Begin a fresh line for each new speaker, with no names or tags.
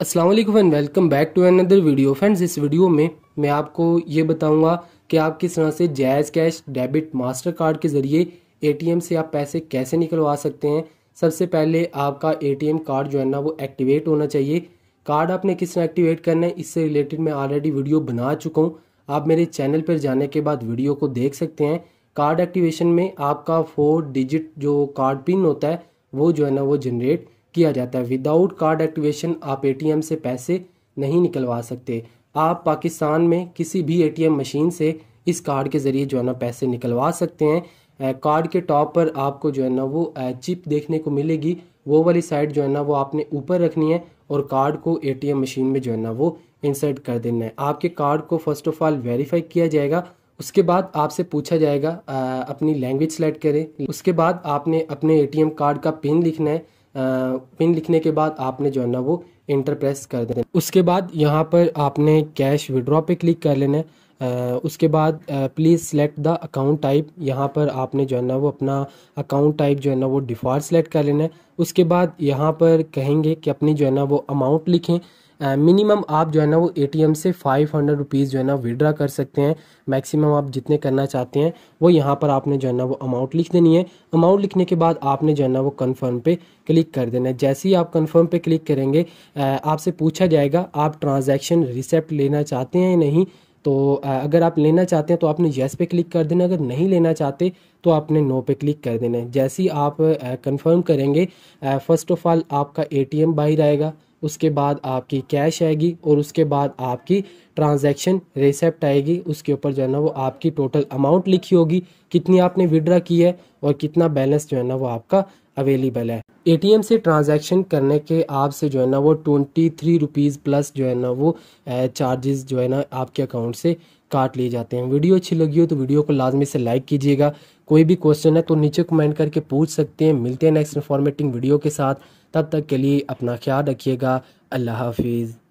अस्सलाम वालेकुम and welcome back to another video friends इस वीडियो में मैं आपको ये बताऊंगा कि आप किस तरह से जायज़ कैश डेबिट मास्टर कार्ड के ज़रिए एटीएम से आप पैसे कैसे निकलवा सकते हैं सबसे पहले आपका एटीएम कार्ड जो है ना वो एक्टिवेट होना चाहिए कार्ड आपने किस तरह एक्टिवेट करना है इससे रिलेटेड मैं ऑलरेडी वीडियो बना चुका हूँ आप मेरे चैनल पर जाने के बाद वीडियो को देख सकते हैं कार्ड एक्टिवेशन में आपका फोर डिजिट जो कार्ड पिन होता है वो जो है ना वो जनरेट किया जाता है विदाउट कार्ड एक्टिवेशन आप एटीएम से पैसे नहीं निकलवा सकते आप पाकिस्तान में किसी भी एटीएम मशीन से इस कार्ड के ज़रिए जो है ना पैसे निकलवा सकते हैं कार्ड के टॉप पर आपको जो है ना वो चिप देखने को मिलेगी वो वाली साइड जो है ना वो आपने ऊपर रखनी है और कार्ड को एटीएम मशीन में जो है ना वो इंसर्ट कर देना है आपके कार्ड को फर्स्ट ऑफ ऑल वेरीफाई किया जाएगा उसके बाद आपसे पूछा जाएगा अपनी लैंग्वेज सेलेक्ट करें उसके बाद आपने अपने एटीएम कार्ड का पिन लिखना है पिन लिखने के बाद आपने जो है ना वो इंटर प्रेस कर देना उसके बाद यहाँ पर आपने कैश विड्रॉ पे क्लिक कर लेना है उसके बाद please select the account type यहाँ पर आपने जो है ना वो अपना अकाउंट टाइप जो है ना वो डिफ़ॉल्ट सेलेक्ट कर लेना है उसके बाद यहाँ पर कहेंगे कि अपनी जो है ना वो अमाउंट लिखें मिनिमम uh, आप जो है ना वो एटीएम से फाइव हंड्रेड रुपीज़ जो है ना विड्रा कर सकते हैं मैक्सिमम आप जितने करना चाहते हैं वो यहाँ पर आपने जो है ना वो अमाउंट लिख देनी है अमाउंट लिखने के बाद आपने जो है ना वो कन्फर्म पे क्लिक कर देना है जैसे ही आप कन्फर्म पे क्लिक करेंगे आपसे पूछा जाएगा आप ट्रांजैक्शन रिसेप्ट लेना चाहते हैं या नहीं तो अगर आप लेना चाहते हैं तो आपने येस पे क्लिक कर देना अगर नहीं लेना चाहते तो आपने नो पे क्लिक कर देना है जैसे ही आप कंफर्म करेंगे फ़र्स्ट ऑफ ऑल आपका एम बाहर आएगा उसके बाद आपकी कैश आएगी और उसके बाद आपकी ट्रांजैक्शन रिसेप्ट आएगी उसके ऊपर जो है ना वो आपकी टोटल अमाउंट लिखी होगी कितनी आपने विड्रा की है और कितना बैलेंस जो है ना वो आपका अवेलेबल है एटीएम से ट्रांजैक्शन करने के आपसे जो है ना वो ट्वेंटी थ्री रुपीज़ प्लस जो है ना वो चार्जेस जो है ना आपके अकाउंट से काट लिए जाते हैं वीडियो अच्छी लगी हो तो वीडियो को लाजमी से लाइक कीजिएगा कोई भी क्वेश्चन है तो नीचे कमेंट करके पूछ सकते हैं मिलते हैं नेक्स्ट इन्फॉर्मेटिंग वीडियो के साथ तब तक के लिए अपना ख्याल रखिएगा अल्लाह हाफिज़